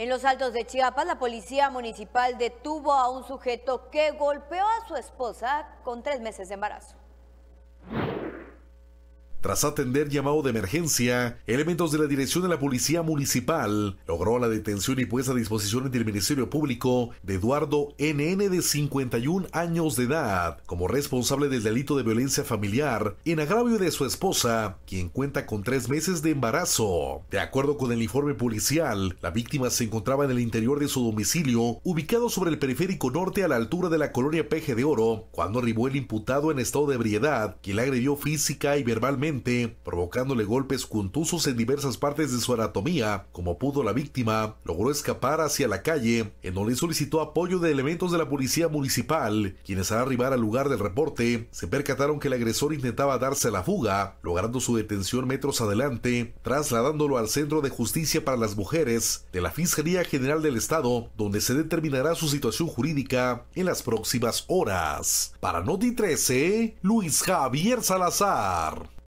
En los Altos de Chiapas, la policía municipal detuvo a un sujeto que golpeó a su esposa con tres meses de embarazo. Tras atender llamado de emergencia, elementos de la dirección de la Policía Municipal logró la detención y puesta a disposición del Ministerio Público de Eduardo NN de 51 años de edad como responsable del delito de violencia familiar en agravio de su esposa, quien cuenta con tres meses de embarazo. De acuerdo con el informe policial, la víctima se encontraba en el interior de su domicilio, ubicado sobre el periférico norte a la altura de la colonia Peje de Oro, cuando arribó el imputado en estado de ebriedad, quien la agredió física y verbalmente provocándole golpes contusos en diversas partes de su anatomía. Como pudo la víctima, logró escapar hacia la calle, en donde solicitó apoyo de elementos de la policía municipal, quienes al arribar al lugar del reporte, se percataron que el agresor intentaba darse la fuga, logrando su detención metros adelante, trasladándolo al Centro de Justicia para las Mujeres de la Fiscalía General del Estado, donde se determinará su situación jurídica en las próximas horas. Para Noti 13, Luis Javier Salazar.